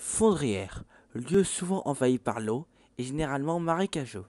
Fondrières, lieu souvent envahi par l'eau et généralement marécageux.